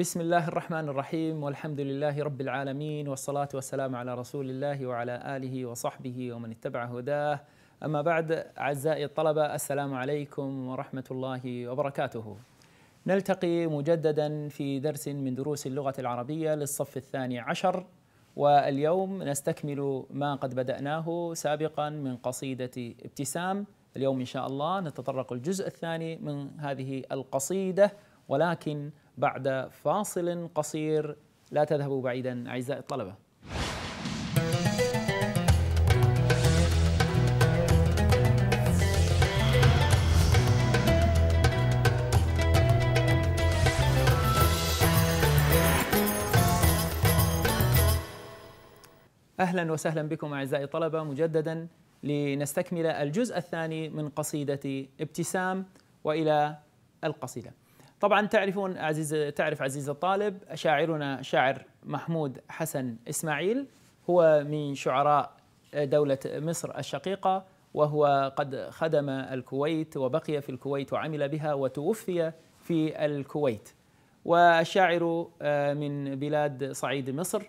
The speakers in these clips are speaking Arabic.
بسم الله الرحمن الرحيم والحمد لله رب العالمين والصلاة والسلام على رسول الله وعلى آله وصحبه ومن اتبع هداه أما بعد أعزائي الطلبة السلام عليكم ورحمة الله وبركاته نلتقي مجددا في درس من دروس اللغة العربية للصف الثاني عشر واليوم نستكمل ما قد بدأناه سابقا من قصيدة ابتسام اليوم إن شاء الله نتطرق الجزء الثاني من هذه القصيدة ولكن بعد فاصل قصير لا تذهبوا بعيدا اعزائي الطلبه اهلا وسهلا بكم اعزائي الطلبه مجددا لنستكمل الجزء الثاني من قصيده ابتسام والى القصيده طبعا تعرفون عزيز تعرف عزيز الطالب شاعرنا شاعر محمود حسن إسماعيل هو من شعراء دولة مصر الشقيقة وهو قد خدم الكويت وبقي في الكويت وعمل بها وتوفي في الكويت والشاعر آه، من بلاد صعيد مصر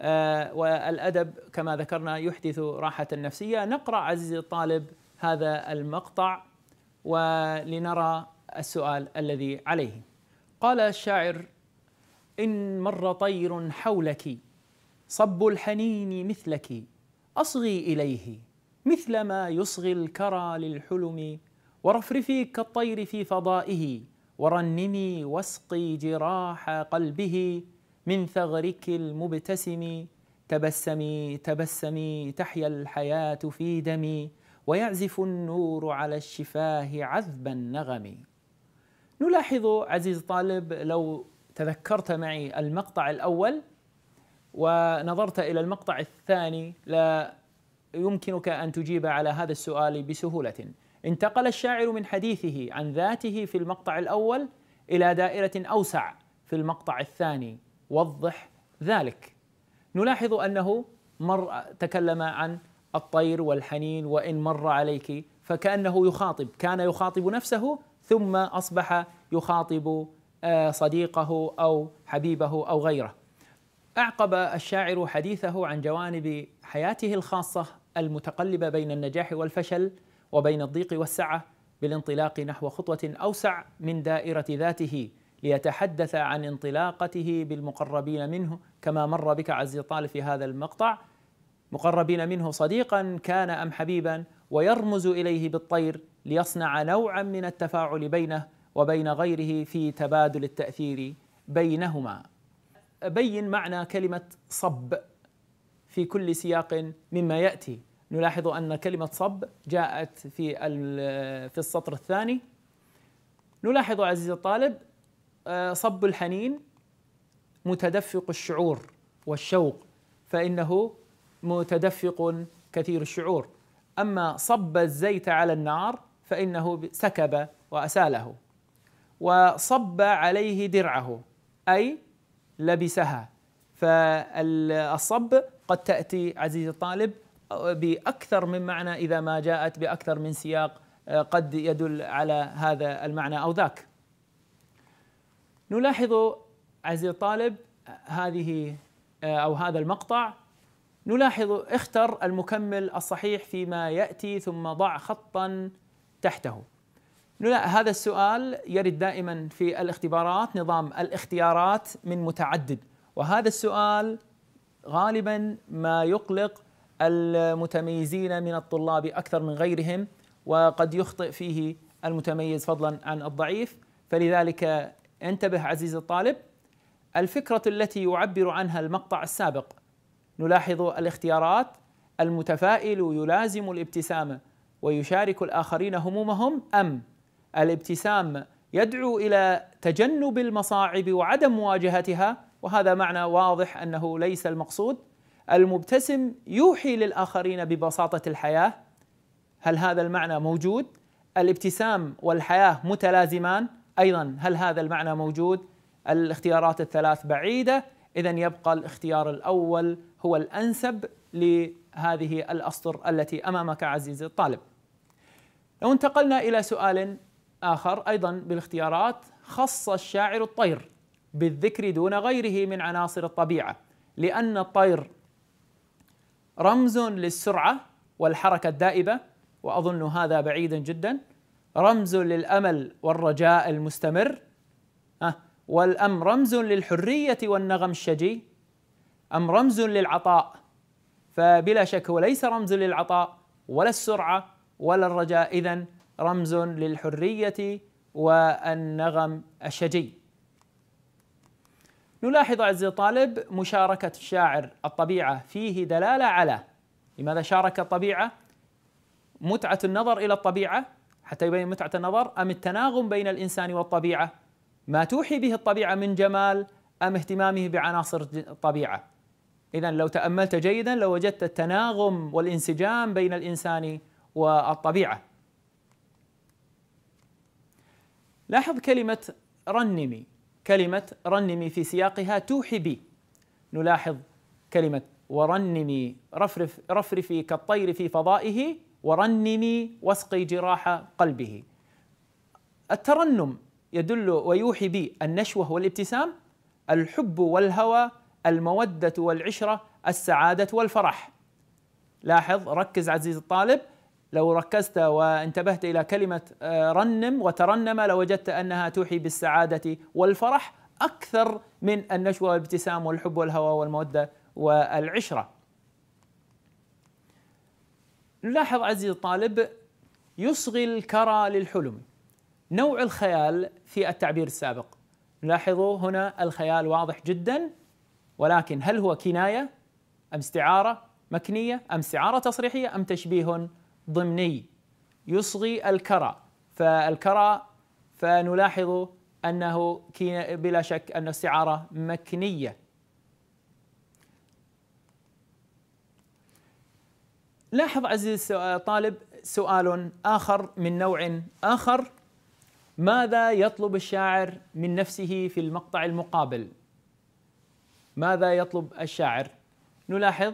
آه، والأدب كما ذكرنا يحدث راحة نفسية نقرأ عزيزي الطالب هذا المقطع ولنرى السؤال الذي عليه قال الشاعر إن مر طير حولك صب الحنين مثلك أصغي إليه مثل ما يصغي الكرى للحلم ورفرفي كالطير في فضائه ورنمي واسقي جراح قلبه من ثغرك المبتسم تبسمي تبسمي تحيا الحياة في دمي ويعزف النور على الشفاه عذب النغم نلاحظ عزيز طالب لو تذكرت معي المقطع الأول ونظرت إلى المقطع الثاني لا يمكنك أن تجيب على هذا السؤال بسهولة انتقل الشاعر من حديثه عن ذاته في المقطع الأول إلى دائرة أوسع في المقطع الثاني وضح ذلك نلاحظ أنه مر تكلم عن الطير والحنين وإن مر عليك فكأنه يخاطب كان يخاطب نفسه ثم اصبح يخاطب آه، صديقه او حبيبه او غيره. اعقب الشاعر حديثه عن جوانب حياته الخاصه المتقلبه بين النجاح والفشل وبين الضيق والسعه بالانطلاق نحو خطوه اوسع من دائره ذاته ليتحدث عن انطلاقته بالمقربين منه كما مر بك عزيزي طالب في هذا المقطع مقربين منه صديقا كان ام حبيبا ويرمز اليه بالطير ليصنع نوعا من التفاعل بينه وبين غيره في تبادل التاثير بينهما. بين معنى كلمه صب في كل سياق مما ياتي. نلاحظ ان كلمه صب جاءت في في السطر الثاني. نلاحظ عزيزي الطالب آه، صب الحنين متدفق الشعور والشوق فانه متدفق كثير الشعور أما صب الزيت على النار فإنه سكب وأساله وصب عليه درعه أي لبسها فالصب قد تأتي عزيزي الطالب بأكثر من معنى إذا ما جاءت بأكثر من سياق آه، قد يدل على هذا المعنى أو ذاك نلاحظ عزيزي الطالب آه، هذه آه، أو هذا المقطع نلاحظ اختر المكمل الصحيح فيما ياتي ثم ضع خطا تحته. هذا السؤال يرد دائما في الاختبارات نظام الاختيارات من متعدد وهذا السؤال غالبا ما يقلق المتميزين من الطلاب اكثر من غيرهم وقد يخطئ فيه المتميز فضلا عن الضعيف فلذلك انتبه عزيزي الطالب الفكره التي يعبر عنها المقطع السابق نلاحظ الاختيارات المتفائل يلازم الابتسامة ويشارك الآخرين همومهم أم الابتسام يدعو إلى تجنب المصاعب وعدم مواجهتها وهذا معنى واضح أنه ليس المقصود المبتسم يوحي للآخرين ببساطة الحياة هل هذا المعنى موجود؟ الابتسام والحياة متلازمان أيضا هل هذا المعنى موجود؟ الاختيارات الثلاث بعيدة إذا يبقى الاختيار الأول هو الأنسب لهذه الأسطر التي أمامك عزيزي الطالب لو انتقلنا إلى سؤال آخر أيضا بالاختيارات خص الشاعر الطير بالذكر دون غيره من عناصر الطبيعة لأن الطير رمز للسرعة والحركة الدائبة وأظن هذا بعيدا جدا رمز للأمل والرجاء المستمر والأم رمز للحرية والنغم الشجي أم رمز للعطاء فبلا شك هو ليس رمز للعطاء ولا السرعة ولا الرجاء إذا رمز للحرية والنغم الشجي نلاحظ عزيزي الطالب مشاركة الشاعر الطبيعة فيه دلالة على لماذا شارك الطبيعة؟ متعة النظر إلى الطبيعة حتى يبين متعة النظر أم التناغم بين الإنسان والطبيعة؟ ما توحي به الطبيعه من جمال ام اهتمامه بعناصر الطبيعه اذا لو تاملت جيدا لوجدت لو التناغم والانسجام بين الانسان والطبيعه لاحظ كلمه رنمي كلمه رنمي في سياقها توحي بي نلاحظ كلمه ورنمي رفرف رفرفي كالطير في فضائه ورنمي واسقي جراح قلبه الترنم يدل ويوحي بي النشوة والابتسام الحب والهوى المودة والعشرة السعادة والفرح لاحظ ركز عزيزي الطالب لو ركزت وانتبهت إلى كلمة آه، رنم وترنم لوجدت أنها توحي بالسعادة والفرح أكثر من النشوة والابتسام والحب والهوى والمودة والعشرة نلاحظ عزيزي الطالب يصغي الكرى للحلم نوع الخيال في التعبير السابق لاحظوا هنا الخيال واضح جدا ولكن هل هو كناية أم استعارة مكنية أم استعارة تصريحية أم تشبيه ضمني يصغي الكرى فالكرى فنلاحظ أنه بلا شك أن استعارة مكنية لاحظ عزيزي الطالب سؤال آخر من نوع آخر ماذا يطلب الشاعر من نفسه في المقطع المقابل ماذا يطلب الشاعر نلاحظ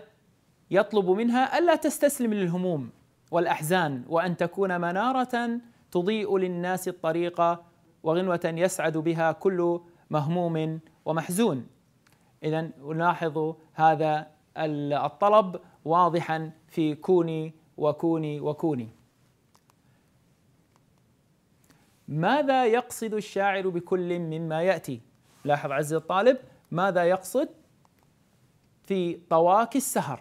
يطلب منها الا تستسلم للهموم والاحزان وان تكون مناره تضيء للناس الطريق وغنوه يسعد بها كل مهموم ومحزون اذا نلاحظ هذا الطلب واضحا في كوني وكوني وكوني ماذا يقصد الشاعر بكل مما ياتي لاحظ عز الطالب ماذا يقصد في طواكي السهر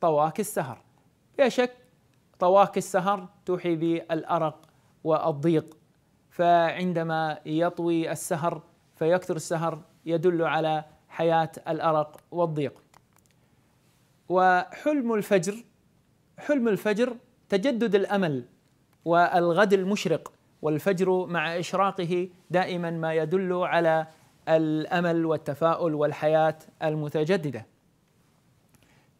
طواكي السهر لا شك طواكي السهر توحي بالارق والضيق فعندما يطوي السهر فيكثر السهر يدل على حياه الارق والضيق وحلم الفجر حلم الفجر تجدد الامل والغد المشرق والفجر مع إشراقه دائما ما يدل على الأمل والتفاؤل والحياة المتجددة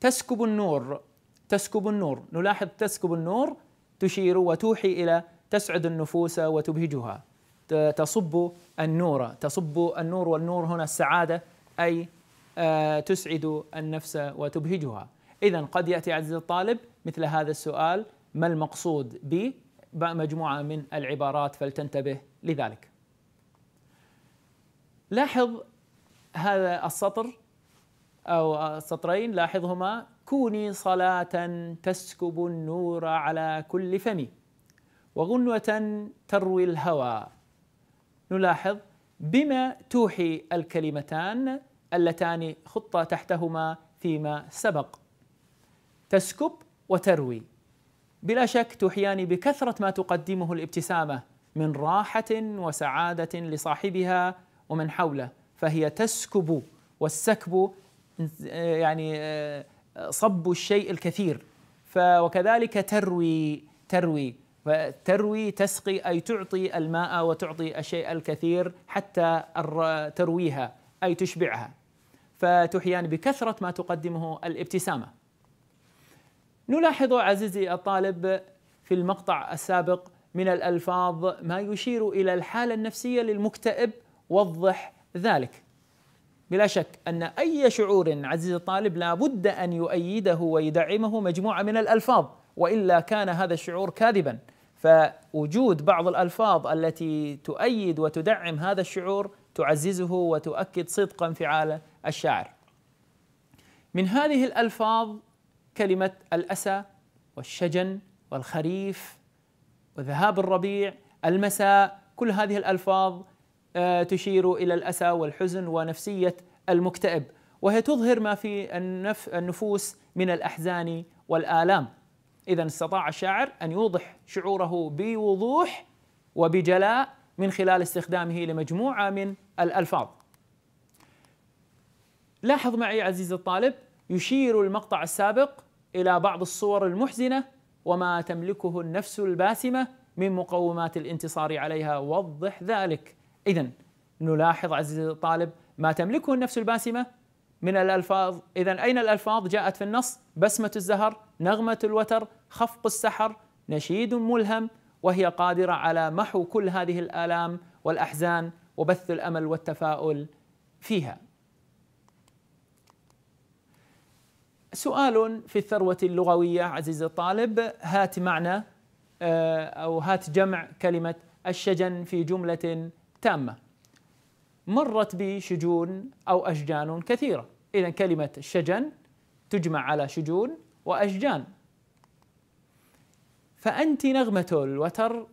تسكب النور تسكب النور نلاحظ تسكب النور تشير وتوحي إلى تسعد النفوس وتبهجها تصب النور تصب النور والنور هنا السعادة أي آه، تسعد النفس وتبهجها إذا قد يأتي عزيزي الطالب مثل هذا السؤال ما المقصود ب مجموعة من العبارات فلتنتبه لذلك لاحظ هذا السطر أو السطرين لاحظهما كوني صلاة تسكب النور على كل فم وغنوة تروي الهوى نلاحظ بما توحي الكلمتان اللتان خط تحتهما فيما سبق تسكب وتروي بلا شك تحياني بكثرة ما تقدمه الابتسامة من راحة وسعادة لصاحبها ومن حوله فهي تسكب والسكب يعني آه، صب الشيء الكثير وكذلك تروي تروي تروي تسقي أي تعطي الماء وتعطي الشيء الكثير حتى ترويها أي تشبعها فتحيان بكثرة ما تقدمه الابتسامة نلاحظ عزيزي الطالب في المقطع السابق من الألفاظ ما يشير إلى الحالة النفسية للمكتئب وضح ذلك بلا شك أن أي شعور عزيزي الطالب لابد أن يؤيده ويدعمه مجموعة من الألفاظ وإلا كان هذا الشعور كاذبا فوجود بعض الألفاظ التي تؤيد وتدعم هذا الشعور تعززه وتؤكد صدق انفعال الشاعر من هذه الألفاظ كلمة الأسى والشجن والخريف وذهاب الربيع المساء كل هذه الألفاظ آه، تشير إلى الأسى والحزن ونفسية المكتئب وهي تظهر ما في النفوس من الأحزان والآلام إذا استطاع الشاعر أن يوضح شعوره بوضوح وبجلاء من خلال استخدامه لمجموعة من الألفاظ لاحظ معي عزيزي الطالب يشير المقطع السابق الى بعض الصور المحزنه وما تملكه النفس الباسمه من مقومات الانتصار عليها وضح ذلك اذا نلاحظ عزيزي الطالب ما تملكه النفس الباسمه من الالفاظ اذا اين الالفاظ جاءت في النص بسمه الزهر نغمه الوتر خفق السحر نشيد ملهم وهي قادره على محو كل هذه الالام والاحزان وبث الامل والتفاؤل فيها سؤال في الثروة اللغوية عزيزي الطالب هات معنى آه، أو هات جمع كلمة الشجن في جملة تامة مرت بي شجون أو أشجان كثيرة إذا كلمة الشجن تجمع على شجون وأشجان فأنت نغمة الوتر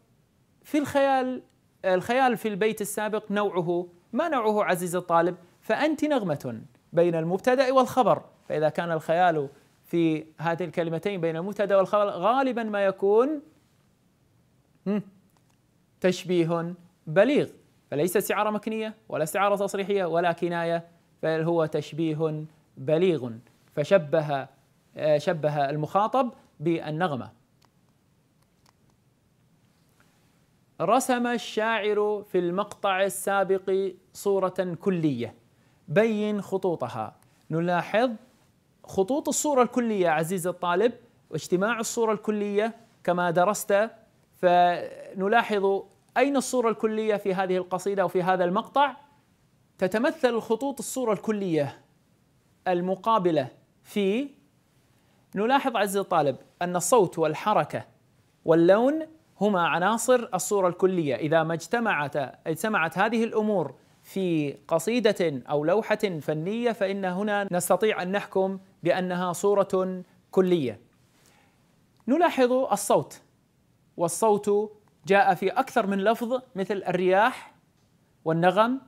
في الخيال الخيال في البيت السابق نوعه ما نوعه عزيزي الطالب فأنت نغمة بين المبتدأ والخبر فإذا كان الخيال في هاتين الكلمتين بين المبتدا والخبر غالبا ما يكون تشبيه بليغ فليس استعارة مكنية ولا استعارة تصريحية ولا كناية بل هو تشبيه بليغ فشبه آه، شبه المخاطب بالنغمة رسم الشاعر في المقطع السابق صورة كلية بين خطوطها نلاحظ خطوط الصورة الكلية عزيزي الطالب واجتماع الصورة الكلية كما درست فنلاحظ أين الصورة الكلية في هذه القصيدة وفي هذا المقطع تتمثل خطوط الصورة الكلية المقابلة في نلاحظ عزيزي الطالب أن الصوت والحركة واللون هما عناصر الصورة الكلية إذا ما اجتمعت اجتمعت هذه الأمور في قصيدة أو لوحة فنية فإن هنا نستطيع أن نحكم بأنها صورة كلية نلاحظ الصوت والصوت جاء في أكثر من لفظ مثل الرياح والنغم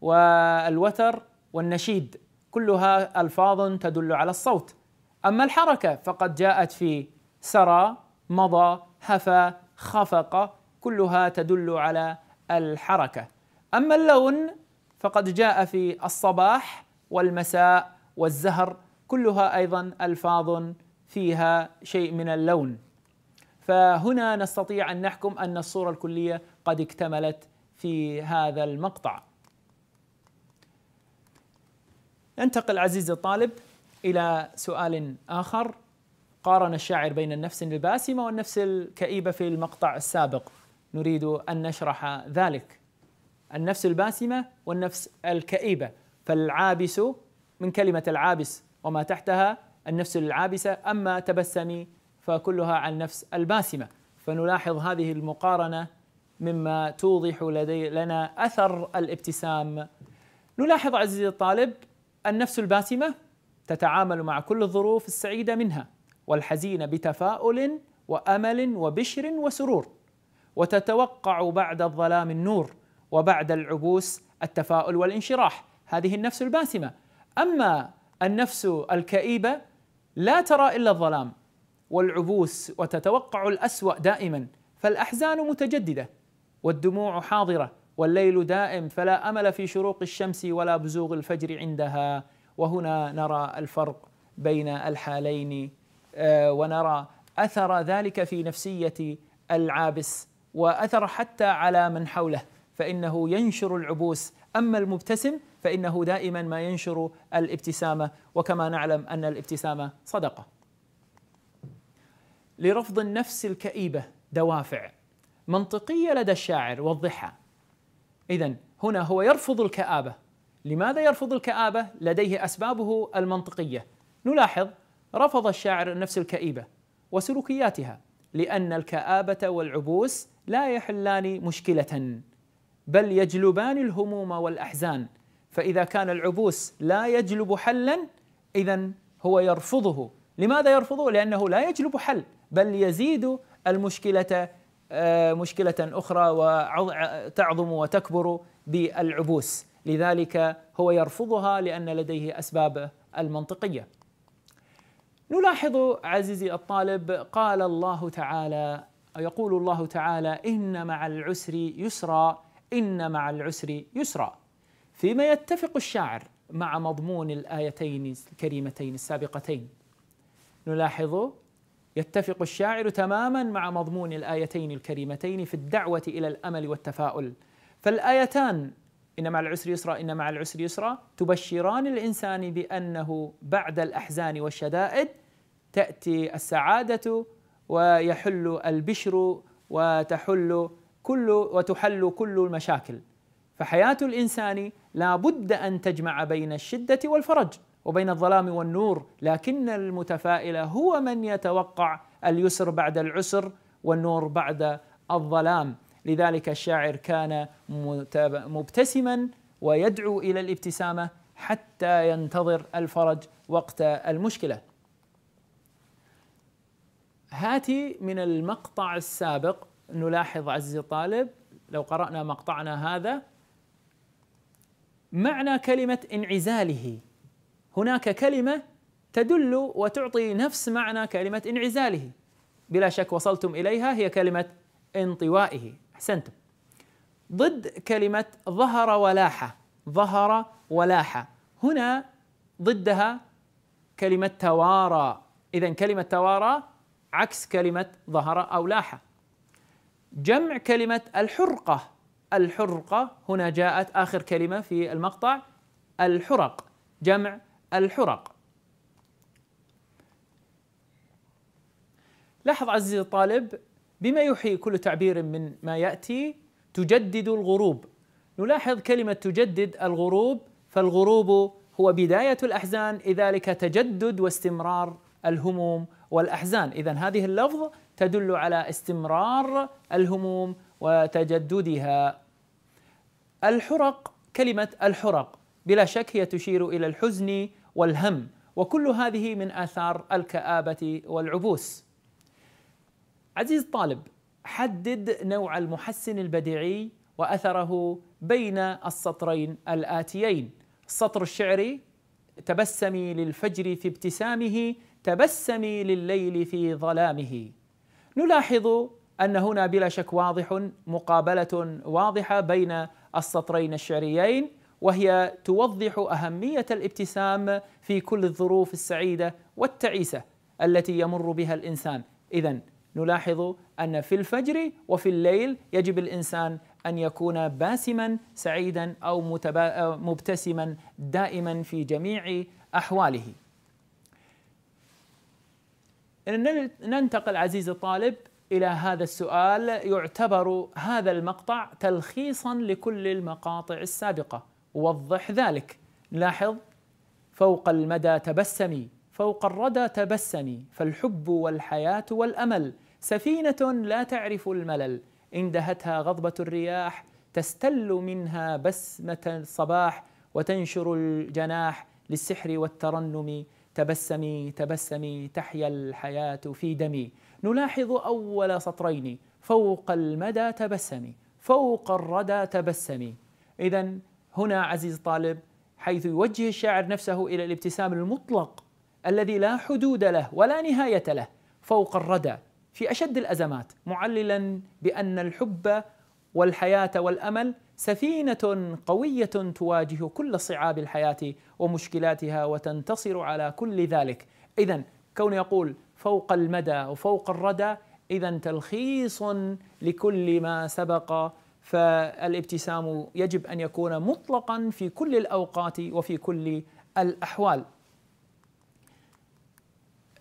والوتر والنشيد كلها ألفاظ تدل على الصوت أما الحركة فقد جاءت في سرى مضى هفى خفق كلها تدل على الحركه أما اللون فقد جاء في الصباح والمساء والزهر كلها أيضا ألفاظ فيها شيء من اللون فهنا نستطيع أن نحكم أن الصورة الكلية قد اكتملت في هذا المقطع ننتقل عزيزي الطالب إلى سؤال آخر قارن الشاعر بين النفس الباسمة والنفس الكئيبة في المقطع السابق نريد أن نشرح ذلك النفس الباسمة والنفس الكئيبة فالعابس من كلمة العابس وما تحتها النفس العابسة أما تبسمي فكلها عن نفس الباسمة فنلاحظ هذه المقارنة مما توضح لدي لنا أثر الابتسام نلاحظ عزيزي الطالب النفس الباسمة تتعامل مع كل الظروف السعيدة منها والحزينة بتفاؤل وأمل وبشر وسرور وتتوقع بعد الظلام النور وبعد العبوس التفاؤل والانشراح هذه النفس الباسمه اما النفس الكئيبه لا ترى الا الظلام والعبوس وتتوقع الاسوا دائما فالاحزان متجدده والدموع حاضره والليل دائم فلا امل في شروق الشمس ولا بزوغ الفجر عندها وهنا نرى الفرق بين الحالين آه، ونرى اثر ذلك في نفسيه العابس واثر حتى على من حوله فإنه ينشر العبوس أما المبتسم فإنه دائما ما ينشر الابتسامة وكما نعلم أن الابتسامة صدقة لرفض النفس الكئيبة دوافع منطقية لدى الشاعر وضحها إذا هنا هو يرفض الكآبة لماذا يرفض الكآبة؟ لديه أسبابه المنطقية نلاحظ رفض الشاعر النفس الكئيبة وسلوكياتها لأن الكآبة والعبوس لا يحلان مشكلة بل يجلبان الهموم والاحزان فاذا كان العبوس لا يجلب حلا اذا هو يرفضه لماذا يرفضه لانه لا يجلب حل بل يزيد المشكله آه، مشكله اخرى وتعظم وتكبر بالعبوس لذلك هو يرفضها لان لديه اسباب المنطقيه نلاحظ عزيزي الطالب قال الله تعالى يقول الله تعالى ان مع العسر يسرا إن مع العسر يسرا فيما يتفق الشاعر مع مضمون الآيتين الكريمتين السابقتين نلاحظ يتفق الشاعر تماما مع مضمون الآيتين الكريمتين في الدعوة إلى الأمل والتفاؤل فالآيتان إن مع العسر يسرا إن مع العسر يسرا تبشران الإنسان بأنه بعد الأحزان والشدائد تأتي السعادة ويحل البشر وتحل كل وتحل كل المشاكل فحياة الإنسان لا بد أن تجمع بين الشدة والفرج وبين الظلام والنور لكن المتفائل هو من يتوقع اليسر بعد العسر والنور بعد الظلام لذلك الشاعر كان مبتسما ويدعو الى الابتسامه حتى ينتظر الفرج وقت المشكله. هاتي من المقطع السابق نلاحظ عزيزي الطالب لو قرأنا مقطعنا هذا معنى كلمة انعزاله هناك كلمة تدل وتعطي نفس معنى كلمة انعزاله بلا شك وصلتم إليها هي كلمة انطوائه أحسنتم ضد كلمة ظهر ولاحة ظهر ولاحة هنا ضدها كلمة توارى إذا كلمة توارى عكس كلمة ظهر أو لاحة جمع كلمة الحرقة الحرقة هنا جاءت آخر كلمة في المقطع الحرق جمع الحرق لاحظ عزيزي الطالب بما يحيي كل تعبير من ما يأتي تجدد الغروب نلاحظ كلمة تجدد الغروب فالغروب هو بداية الأحزان لذلك تجدد واستمرار الهموم والأحزان إذا هذه اللفظ تدل على استمرار الهموم وتجددها الحرق كلمه الحرق بلا شك هي تشير الى الحزن والهم وكل هذه من اثار الكابه والعبوس عزيز الطالب حدد نوع المحسن البديعي واثره بين السطرين الاتيين السطر الشعري تبسمي للفجر في ابتسامه تبسمي لليل في ظلامه نلاحظ ان هنا بلا شك واضح مقابله واضحه بين السطرين الشعريين وهي توضح اهميه الابتسام في كل الظروف السعيده والتعيسه التي يمر بها الانسان اذا نلاحظ ان في الفجر وفي الليل يجب الانسان ان يكون باسما سعيدا او مبتسما دائما في جميع احواله ننتقل عزيزي الطالب إلى هذا السؤال يعتبر هذا المقطع تلخيصا لكل المقاطع السابقة وضح ذلك لاحظ فوق المدى تبسمي فوق الردى تبسمي فالحب والحياة والأمل سفينة لا تعرف الملل إن دهتها غضبة الرياح تستل منها بسمة الصباح وتنشر الجناح للسحر والترنم تبسمي تبسمي تحيا الحياة في دمي نلاحظ أول سطرين فوق المدى تبسمي فوق الردى تبسمي إذا هنا عزيز طالب حيث يوجه الشاعر نفسه إلى الابتسام المطلق الذي لا حدود له ولا نهاية له فوق الردى في أشد الأزمات معللا بأن الحب والحياة والأمل سفينة قوية تواجه كل صعاب الحياة ومشكلاتها وتنتصر على كل ذلك إذا كون يقول فوق المدى وفوق الردى إذا تلخيص لكل ما سبق فالابتسام يجب أن يكون مطلقا في كل الأوقات وفي كل الأحوال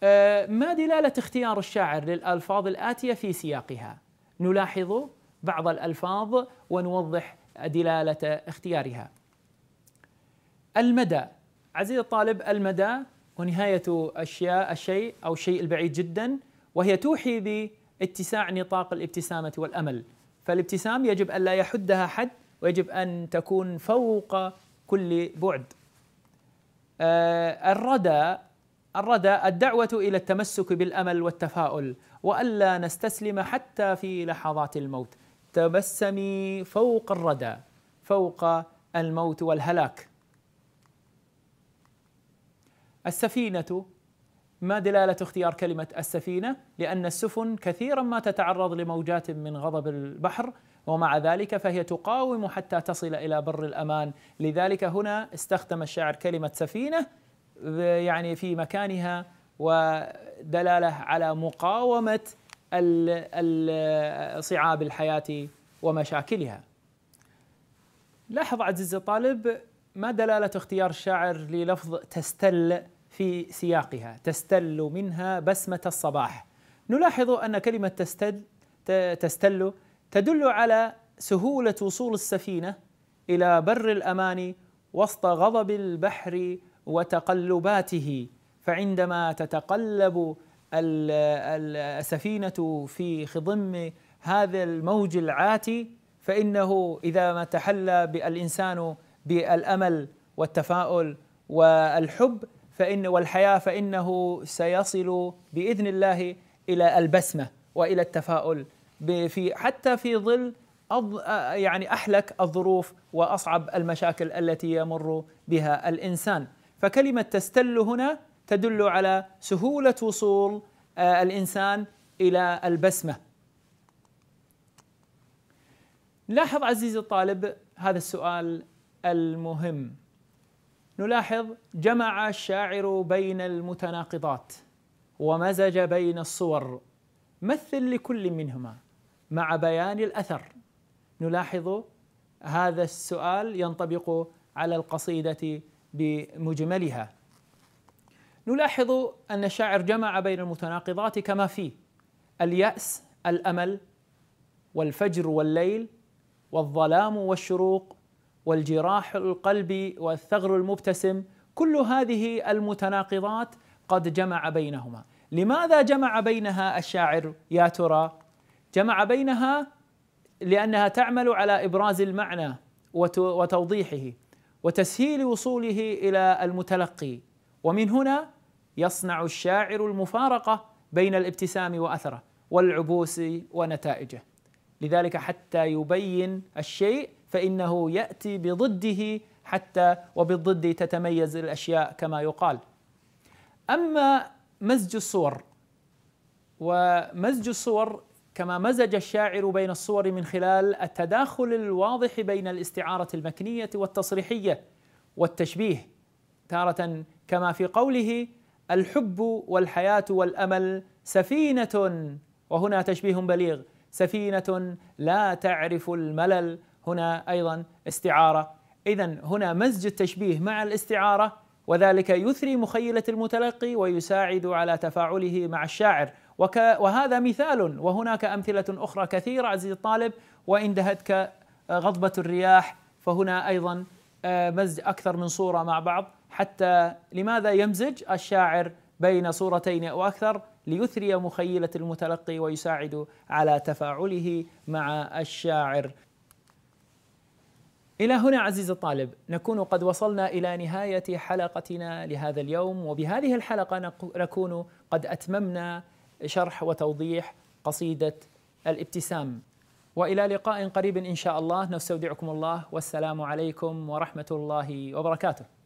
آه، ما دلالة اختيار الشاعر للألفاظ الآتية في سياقها؟ نلاحظ بعض الألفاظ ونوضح دلالة اختيارها المدى عزيزي الطالب المدى ونهاية أشياء الشيء أو شيء البعيد جدا وهي توحي باتساع نطاق الابتسامة والأمل فالابتسام يجب أن لا يحدها حد ويجب أن تكون فوق كل بعد آه، الردى الردى الدعوة إلى التمسك بالأمل والتفاؤل وألا نستسلم حتى في لحظات الموت تبسمي فوق الردى فوق الموت والهلاك السفينة ما دلالة اختيار كلمة السفينة؟ لأن السفن كثيرا ما تتعرض لموجات من غضب البحر ومع ذلك فهي تقاوم حتى تصل إلى بر الأمان لذلك هنا استخدم الشاعر كلمة سفينة يعني في مكانها ودلالة على مقاومة صعاب الحياة ومشاكلها لاحظ عزيزي الطالب ما دلالة اختيار الشاعر للفظ تستل في سياقها تستل منها بسمة الصباح نلاحظ أن كلمة تستل تستل تدل على سهولة وصول السفينة إلى بر الأمان وسط غضب البحر وتقلباته فعندما تتقلب السفينة في خضم هذا الموج العاتي فإنه إذا ما تحلى الإنسان بالأمل والتفاؤل والحب فإن والحياة فإنه سيصل بإذن الله إلى البسمة وإلى التفاؤل في حتى في ظل يعني أحلك الظروف وأصعب المشاكل التي يمر بها الإنسان فكلمة تستل هنا تدل على سهولة وصول آه، الإنسان إلى البسمة لاحظ عزيزي الطالب هذا السؤال المهم نلاحظ جمع الشاعر بين المتناقضات ومزج بين الصور مثل لكل منهما مع بيان الاثر نلاحظ هذا السؤال ينطبق على القصيده بمجملها نلاحظ أن الشاعر جمع بين المتناقضات كما فيه اليأس الأمل والفجر والليل والظلام والشروق والجراح القلب والثغر المبتسم كل هذه المتناقضات قد جمع بينهما لماذا جمع بينها الشاعر يا ترى جمع بينها لانها تعمل على ابراز المعنى وتوضيحه وتسهيل وصوله الى المتلقي ومن هنا يصنع الشاعر المفارقة بين الابتسام وأثره والعبوس ونتائجه لذلك حتى يبين الشيء فإنه يأتي بضده حتى وبالضد تتميز الأشياء كما يقال أما مزج الصور ومزج الصور كما مزج الشاعر بين الصور من خلال التداخل الواضح بين الاستعارة المكنية والتصريحية والتشبيه تارة كما في قوله الحب والحياة والأمل سفينة وهنا تشبيه بليغ سفينة لا تعرف الملل هنا أيضا استعارة إذا هنا مزج التشبيه مع الاستعارة وذلك يثري مخيلة المتلقي ويساعد على تفاعله مع الشاعر وك وهذا مثال وهناك أمثلة أخرى كثيرة عزيزي الطالب وإن دهتك آه، غضبة الرياح فهنا أيضا آه، مزج أكثر من صورة مع بعض حتى لماذا يمزج الشاعر بين صورتين او اكثر ليثري مخيله المتلقي ويساعد على تفاعله مع الشاعر. الى هنا عزيزي الطالب نكون قد وصلنا الى نهايه حلقتنا لهذا اليوم وبهذه الحلقه نكون قد اتممنا شرح وتوضيح قصيده الابتسام. والى لقاء قريب ان شاء الله نستودعكم الله والسلام عليكم ورحمه الله وبركاته.